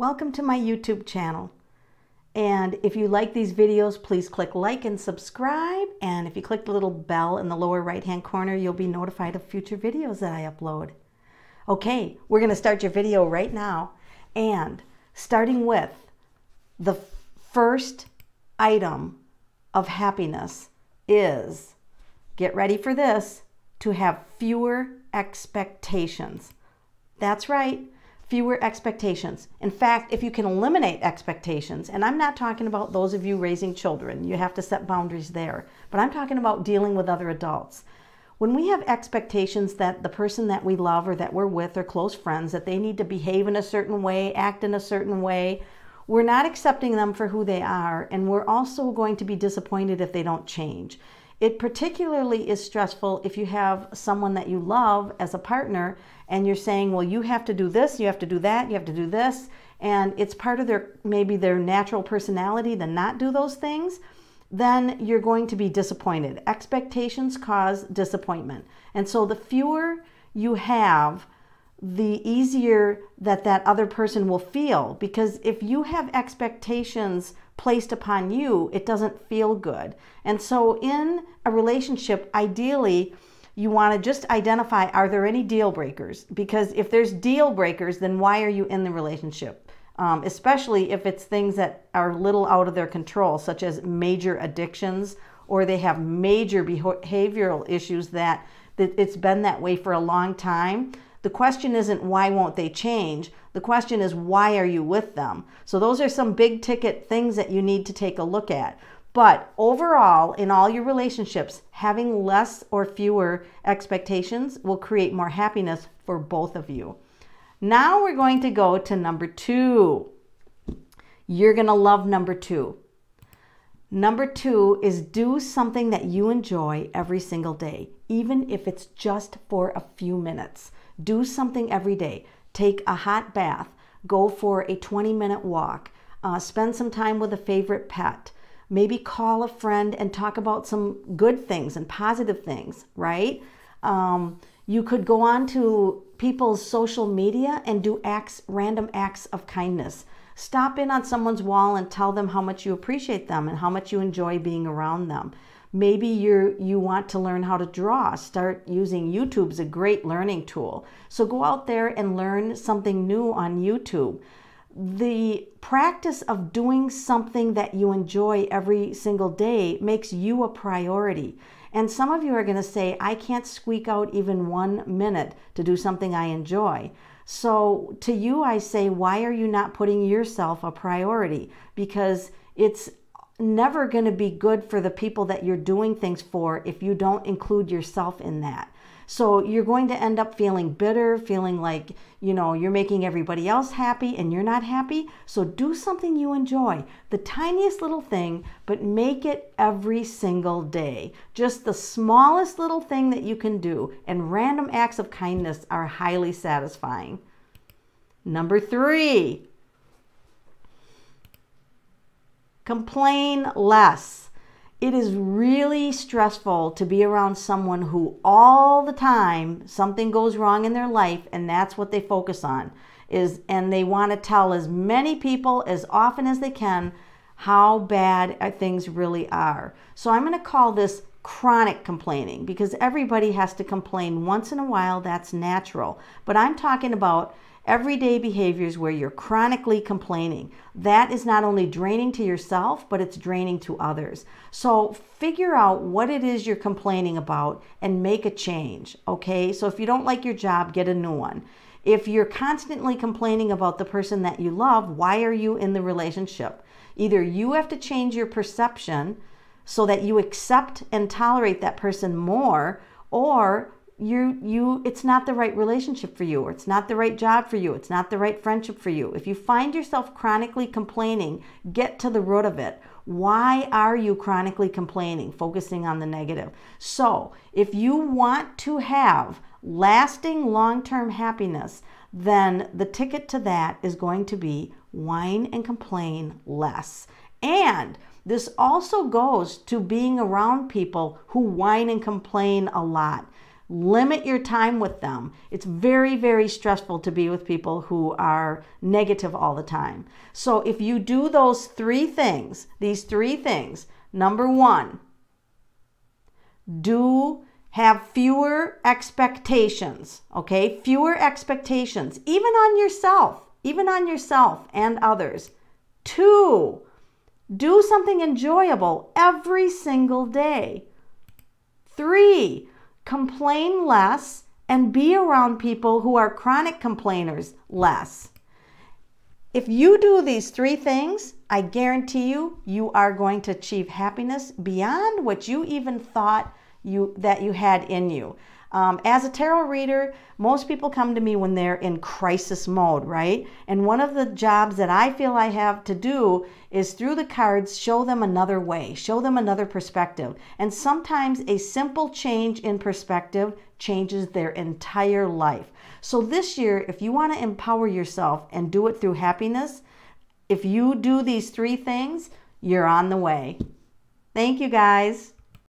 Welcome to my YouTube channel. And if you like these videos, please click like and subscribe. And if you click the little bell in the lower right hand corner, you'll be notified of future videos that I upload. Okay, we're gonna start your video right now. And starting with the first item of happiness is, get ready for this, to have fewer expectations. That's right fewer expectations. In fact, if you can eliminate expectations, and I'm not talking about those of you raising children, you have to set boundaries there, but I'm talking about dealing with other adults. When we have expectations that the person that we love or that we're with or close friends that they need to behave in a certain way, act in a certain way, we're not accepting them for who they are, and we're also going to be disappointed if they don't change. It particularly is stressful if you have someone that you love as a partner and you're saying, well, you have to do this, you have to do that, you have to do this. And it's part of their maybe their natural personality to not do those things then you're going to be disappointed. Expectations cause disappointment. And so the fewer you have, the easier that that other person will feel because if you have expectations placed upon you, it doesn't feel good. And so, in a relationship, ideally, you want to just identify are there any deal breakers? Because if there's deal breakers, then why are you in the relationship? Um, especially if it's things that are little out of their control, such as major addictions or they have major behavioral issues that, that it's been that way for a long time. The question isn't why won't they change? The question is why are you with them? So those are some big ticket things that you need to take a look at. But overall, in all your relationships, having less or fewer expectations will create more happiness for both of you. Now we're going to go to number two. You're going to love number two. Number two is do something that you enjoy every single day, even if it's just for a few minutes. Do something every day. Take a hot bath. Go for a 20 minute walk. Uh, spend some time with a favorite pet. Maybe call a friend and talk about some good things and positive things, right? Um, you could go on to people's social media and do acts, random acts of kindness. Stop in on someone's wall and tell them how much you appreciate them and how much you enjoy being around them. Maybe you you want to learn how to draw. Start using YouTube's a great learning tool. So go out there and learn something new on YouTube. The practice of doing something that you enjoy every single day makes you a priority. And some of you are going to say, I can't squeak out even one minute to do something I enjoy. So to you, I say, why are you not putting yourself a priority? Because it's never going to be good for the people that you're doing things for if you don't include yourself in that. So you're going to end up feeling bitter, feeling like, you know, you're making everybody else happy and you're not happy. So do something you enjoy. The tiniest little thing, but make it every single day. Just the smallest little thing that you can do. And random acts of kindness are highly satisfying. Number three, Complain less. It is really stressful to be around someone who all the time something goes wrong in their life and that's what they focus on is and they want to tell as many people as often as they can how bad uh, things really are. So I'm going to call this chronic complaining because everybody has to complain once in a while. That's natural. But I'm talking about everyday behaviors where you're chronically complaining. That is not only draining to yourself, but it's draining to others. So figure out what it is you're complaining about and make a change, okay? So if you don't like your job, get a new one. If you're constantly complaining about the person that you love, why are you in the relationship? Either you have to change your perception so that you accept and tolerate that person more, or you you it's not the right relationship for you or it's not the right job for you it's not the right friendship for you if you find yourself chronically complaining get to the root of it why are you chronically complaining focusing on the negative so if you want to have lasting long-term happiness then the ticket to that is going to be whine and complain less and this also goes to being around people who whine and complain a lot Limit your time with them. It's very, very stressful to be with people who are negative all the time. So if you do those three things, these three things, number one, do have fewer expectations, okay? Fewer expectations, even on yourself, even on yourself and others. Two, do something enjoyable every single day. Three, complain less, and be around people who are chronic complainers less. If you do these three things, I guarantee you, you are going to achieve happiness beyond what you even thought you, that you had in you. Um, as a tarot reader, most people come to me when they're in crisis mode, right? And one of the jobs that I feel I have to do is through the cards, show them another way, show them another perspective. And sometimes a simple change in perspective changes their entire life. So this year, if you want to empower yourself and do it through happiness, if you do these three things, you're on the way. Thank you guys.